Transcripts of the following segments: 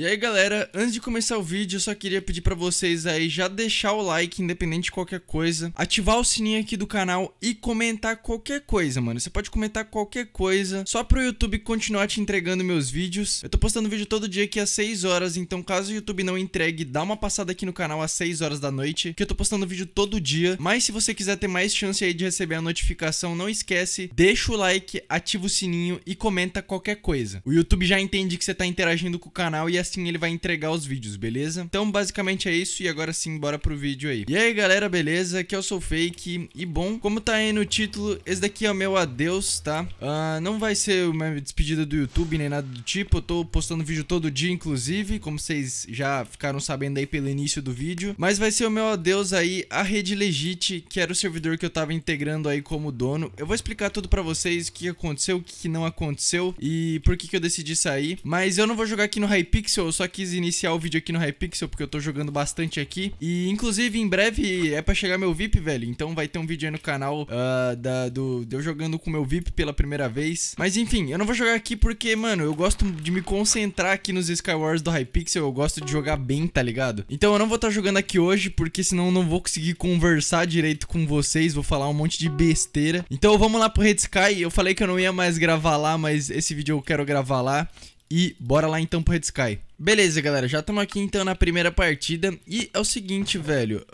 E aí galera, antes de começar o vídeo, eu só queria pedir pra vocês aí já deixar o like, independente de qualquer coisa, ativar o sininho aqui do canal e comentar qualquer coisa, mano. Você pode comentar qualquer coisa, só pro YouTube continuar te entregando meus vídeos. Eu tô postando vídeo todo dia aqui às 6 horas, então caso o YouTube não entregue, dá uma passada aqui no canal às 6 horas da noite, que eu tô postando vídeo todo dia. Mas se você quiser ter mais chance aí de receber a notificação, não esquece, deixa o like, ativa o sininho e comenta qualquer coisa. O YouTube já entende que você tá interagindo com o canal e é assim ele vai entregar os vídeos, beleza? Então basicamente é isso e agora sim bora pro vídeo aí. E aí galera, beleza? Aqui eu é sou Fake e bom, como tá aí no título, esse daqui é o meu adeus, tá? Uh, não vai ser uma despedida do YouTube nem nada do tipo, eu tô postando vídeo todo dia inclusive, como vocês já ficaram sabendo aí pelo início do vídeo, mas vai ser o meu adeus aí à Rede Legit, que era o servidor que eu tava integrando aí como dono. Eu vou explicar tudo pra vocês, o que aconteceu, o que não aconteceu e por que que eu decidi sair, mas eu não vou jogar aqui no Hypixel Hypixel. Eu só quis iniciar o vídeo aqui no Hypixel porque eu tô jogando bastante aqui. E, inclusive, em breve é pra chegar meu VIP, velho. Então vai ter um vídeo aí no canal uh, da, do, de eu jogando com meu VIP pela primeira vez. Mas, enfim, eu não vou jogar aqui porque, mano, eu gosto de me concentrar aqui nos Skywars do Hypixel. Eu gosto de jogar bem, tá ligado? Então eu não vou estar tá jogando aqui hoje porque senão eu não vou conseguir conversar direito com vocês. Vou falar um monte de besteira. Então vamos lá pro Red Sky. Eu falei que eu não ia mais gravar lá, mas esse vídeo eu quero gravar lá. E bora lá então pro Red Sky. Beleza, galera, já estamos aqui então na primeira partida. E é o seguinte, velho.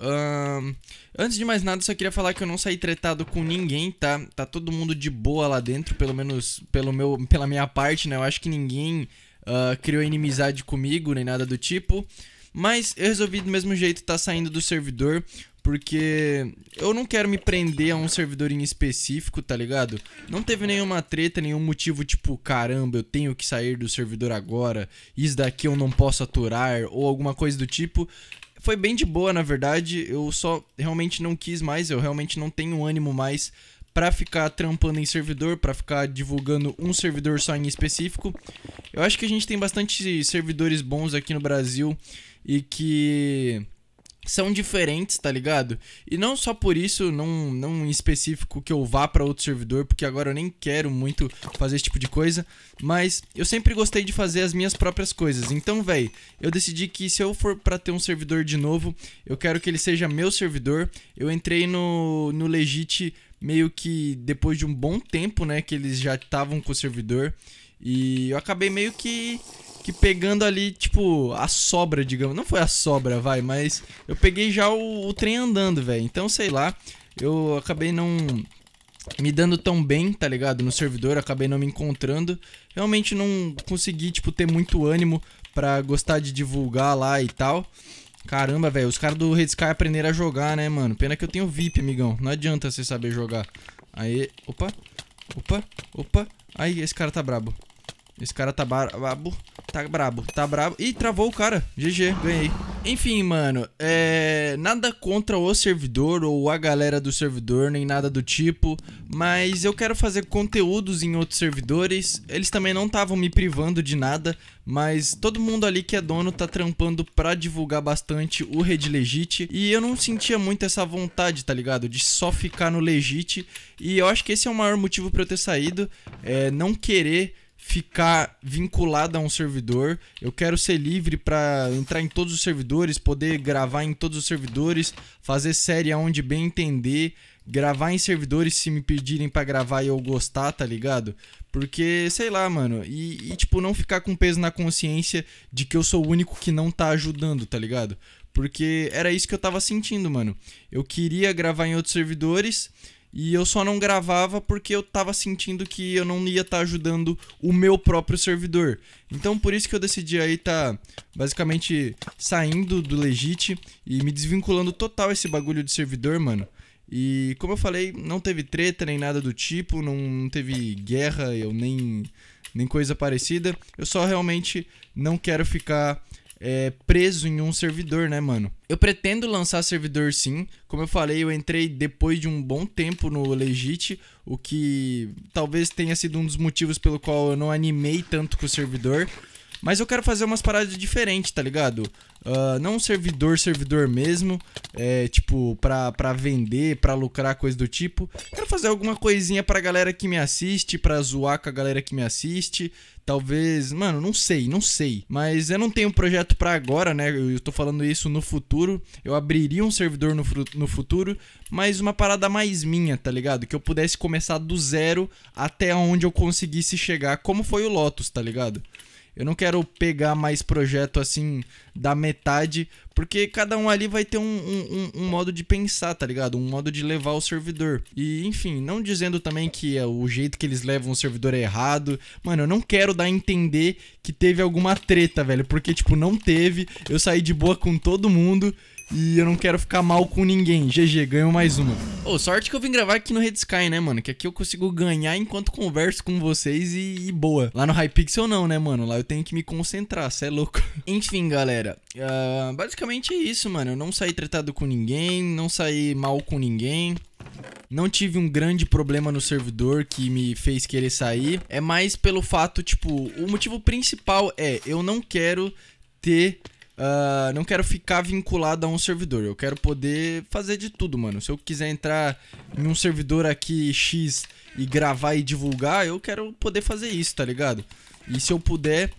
antes de mais nada, só queria falar que eu não saí tretado com ninguém, tá? Tá todo mundo de boa lá dentro, pelo menos pelo meu, pela minha parte, né? Eu acho que ninguém uh, criou inimizade comigo, nem nada do tipo. Mas eu resolvi do mesmo jeito estar tá saindo do servidor, porque eu não quero me prender a um servidor em específico, tá ligado? Não teve nenhuma treta, nenhum motivo tipo, caramba, eu tenho que sair do servidor agora, isso daqui eu não posso aturar, ou alguma coisa do tipo. Foi bem de boa, na verdade. Eu só realmente não quis mais, eu realmente não tenho ânimo mais para ficar trampando em servidor, para ficar divulgando um servidor só em específico. Eu acho que a gente tem bastante servidores bons aqui no Brasil e que são diferentes, tá ligado? E não só por isso, não, não em específico que eu vá para outro servidor, porque agora eu nem quero muito fazer esse tipo de coisa, mas eu sempre gostei de fazer as minhas próprias coisas. Então, velho, eu decidi que se eu for para ter um servidor de novo, eu quero que ele seja meu servidor. Eu entrei no no Legit meio que depois de um bom tempo, né, que eles já estavam com o servidor e eu acabei meio que que pegando ali, tipo, a sobra, digamos. Não foi a sobra, vai, mas eu peguei já o, o trem andando, velho. Então, sei lá, eu acabei não me dando tão bem, tá ligado? No servidor, acabei não me encontrando. Realmente não consegui, tipo, ter muito ânimo pra gostar de divulgar lá e tal. Caramba, velho, os caras do Red Sky aprenderam a jogar, né, mano? Pena que eu tenho VIP, amigão. Não adianta você saber jogar. Aí, opa, opa, opa. Aí, esse cara tá brabo. Esse cara tá brabo. Tá brabo, tá brabo. Ih, travou o cara. GG, ganhei. Enfim, mano, é... nada contra o servidor ou a galera do servidor, nem nada do tipo, mas eu quero fazer conteúdos em outros servidores. Eles também não estavam me privando de nada, mas todo mundo ali que é dono tá trampando pra divulgar bastante o Red Legit, e eu não sentia muito essa vontade, tá ligado? De só ficar no Legit, e eu acho que esse é o maior motivo pra eu ter saído, é não querer ficar vinculado a um servidor. Eu quero ser livre para entrar em todos os servidores, poder gravar em todos os servidores, fazer série aonde bem entender, gravar em servidores se me pedirem para gravar e eu gostar, tá ligado? Porque, sei lá, mano, e, e, tipo, não ficar com peso na consciência de que eu sou o único que não tá ajudando, tá ligado? Porque era isso que eu tava sentindo, mano. Eu queria gravar em outros servidores, e eu só não gravava porque eu tava sentindo que eu não ia estar tá ajudando o meu próprio servidor. Então por isso que eu decidi aí tá basicamente saindo do Legit e me desvinculando total esse bagulho de servidor, mano. E como eu falei, não teve treta nem nada do tipo, não teve guerra, eu nem nem coisa parecida. Eu só realmente não quero ficar é, preso em um servidor, né, mano? Eu pretendo lançar servidor sim. Como eu falei, eu entrei depois de um bom tempo no Legit, o que talvez tenha sido um dos motivos pelo qual eu não animei tanto com o servidor. Mas eu quero fazer umas paradas diferentes, tá ligado? Uh, não servidor, servidor mesmo, é, tipo, pra, pra vender, pra lucrar, coisa do tipo. Quero fazer alguma coisinha pra galera que me assiste, pra zoar com a galera que me assiste. Talvez, mano, não sei, não sei. Mas eu não tenho um projeto para agora, né? Eu, eu tô falando isso no futuro. Eu abriria um servidor no, no futuro, mas uma parada mais minha, tá ligado? Que eu pudesse começar do zero até onde eu conseguisse chegar, como foi o Lotus, tá ligado? Eu não quero pegar mais projeto assim da metade, porque cada um ali vai ter um, um, um, modo de pensar, tá ligado? Um modo de levar o servidor. E enfim, não dizendo também que é o jeito que eles levam o servidor é errado. Mano, eu não quero dar a entender que teve alguma treta, velho, porque, tipo, não teve. Eu saí de boa com todo mundo. E eu não quero ficar mal com ninguém. GG, ganho mais uma. Ô, oh, sorte que eu vim gravar aqui no Red Sky, né, mano? Que aqui eu consigo ganhar enquanto converso com vocês e, e boa. Lá no Hypixel não, né, mano? Lá eu tenho que me concentrar, cê é louco. Enfim, galera. Uh, basicamente é isso, mano. Eu não saí tratado com ninguém, não saí mal com ninguém. Não tive um grande problema no servidor que me fez querer sair. É mais pelo fato, tipo, o motivo principal é eu não quero ter Uh, não quero ficar vinculado a um servidor. Eu quero poder fazer de tudo, mano. Se eu quiser entrar em um servidor aqui X e gravar e divulgar, eu quero poder fazer isso, tá ligado? E se eu puder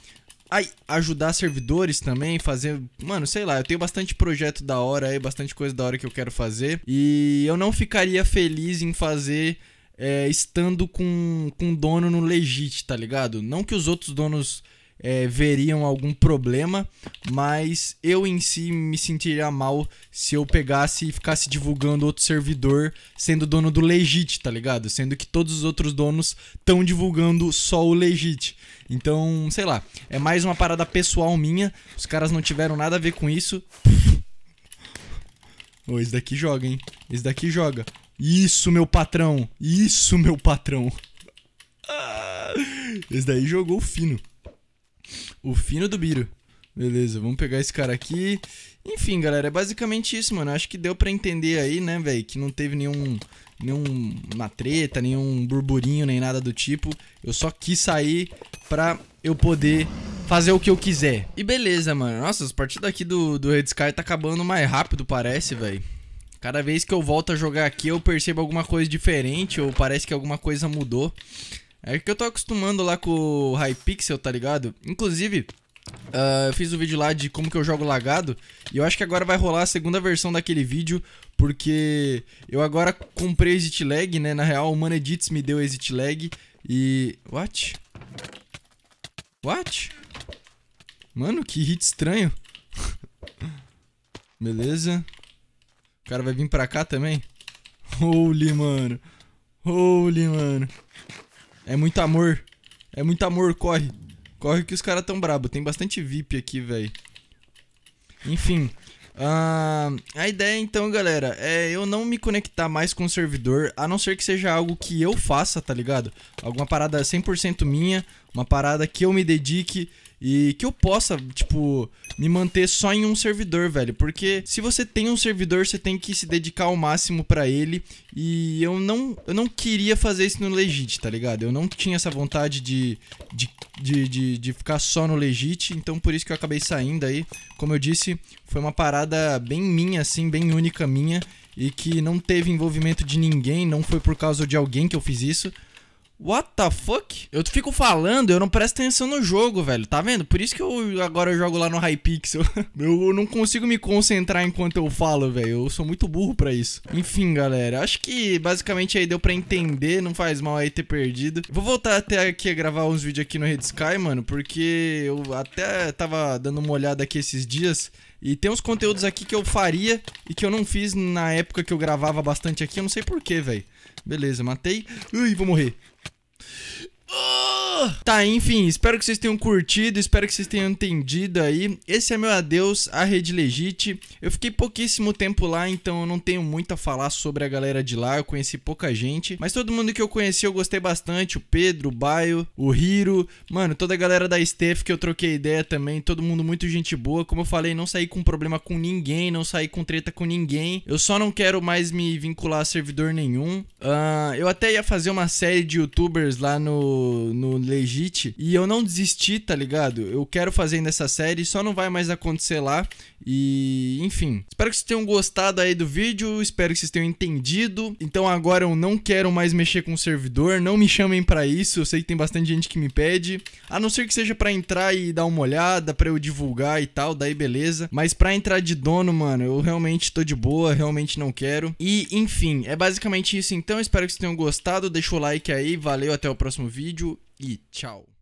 ai, ajudar servidores também, fazer. Mano, sei lá, eu tenho bastante projeto da hora aí, bastante coisa da hora que eu quero fazer. E eu não ficaria feliz em fazer. É, estando com, com um dono no legit, tá ligado? Não que os outros donos é, veriam algum problema, mas eu em si me sentiria mal se eu pegasse e ficasse divulgando outro servidor sendo dono do Legit, tá ligado? Sendo que todos os outros donos estão divulgando só o Legit. Então, sei lá, é mais uma parada pessoal minha, os caras não tiveram nada a ver com isso. Oh, esse daqui joga, hein? Esse daqui joga. Isso, meu patrão! Isso, meu patrão! Ah, esse daí jogou fino. O fino do Biro. Beleza, vamos pegar esse cara aqui. Enfim, galera, é basicamente isso, mano. Acho que deu para entender aí, né, velho, que não teve nenhum nenhuma treta, nenhum burburinho, nem nada do tipo. Eu só quis sair pra eu poder fazer o que eu quiser. E beleza, mano. Nossa, as partidas aqui do, do Red Sky tá acabando mais rápido, parece, velho. Cada vez que eu volto a jogar aqui, eu percebo alguma coisa diferente ou parece que alguma coisa mudou. É que eu tô acostumando lá com o Hypixel, tá ligado? Inclusive, uh, eu fiz um vídeo lá de como que eu jogo lagado. E eu acho que agora vai rolar a segunda versão daquele vídeo. Porque eu agora comprei Exit Lag, né? Na real, o Mano Edits me deu Exit Lag. E... What? What? Mano, que hit estranho. Beleza. O cara vai vir pra cá também? Holy, mano. Holy, mano. É muito amor. É muito amor, corre. Corre que os caras tão brabo. Tem bastante VIP aqui, velho. Enfim. Uh, a ideia então, galera, é eu não me conectar mais com o servidor, a não ser que seja algo que eu faça, tá ligado? Alguma parada 100% minha, uma parada que eu me dedique, e que eu possa, tipo, me manter só em um servidor, velho. Porque se você tem um servidor, você tem que se dedicar ao máximo para ele. E eu não, eu não queria fazer isso no Legit, tá ligado? Eu não tinha essa vontade de, de, de, de, de ficar só no Legit. Então por isso que eu acabei saindo aí. Como eu disse, foi uma parada bem minha, assim, bem única minha. E que não teve envolvimento de ninguém, não foi por causa de alguém que eu fiz isso What the fuck? Eu fico falando, eu não presto atenção no jogo, velho. Tá vendo? Por isso que eu agora eu jogo lá no Hypixel. eu não consigo me concentrar enquanto eu falo, velho. Eu sou muito burro para isso. Enfim, galera. Acho que basicamente aí deu para entender. Não faz mal aí ter perdido. Vou voltar até aqui a gravar uns vídeos aqui no Red Sky, mano. Porque eu até tava dando uma olhada aqui esses dias. E tem uns conteúdos aqui que eu faria e que eu não fiz na época que eu gravava bastante aqui. Eu não sei porquê, velho. Beleza, matei. Ui, vou morrer. Tá, enfim, espero que vocês tenham curtido, espero que vocês tenham entendido aí. Esse é meu adeus à Rede Legit. Eu fiquei pouquíssimo tempo lá, então eu não tenho muito a falar sobre a galera de lá, eu conheci pouca gente. Mas todo mundo que eu conheci eu gostei bastante, o Pedro, o Baio, o Hiro, mano, toda a galera da Steph que eu troquei ideia também, todo mundo muito gente boa. Como eu falei, não saí com problema com ninguém, não saí com treta com ninguém. Eu só não quero mais me vincular a servidor nenhum. Uh, eu até ia fazer uma série de youtubers lá no no, Legit e eu não desisti, tá ligado? Eu quero fazer nessa essa série, só não vai mais acontecer lá. E, enfim. Espero que vocês tenham gostado aí do vídeo, espero que vocês tenham entendido. Então agora eu não quero mais mexer com o servidor, não me chamem para isso, eu sei que tem bastante gente que me pede. A não ser que seja para entrar e dar uma olhada, para eu divulgar e tal, daí beleza. Mas para entrar de dono, mano, eu realmente tô de boa, realmente não quero. E, enfim, é basicamente isso então, espero que vocês tenham gostado, deixa o like aí, valeu, até o próximo vídeo vídeo e tchau.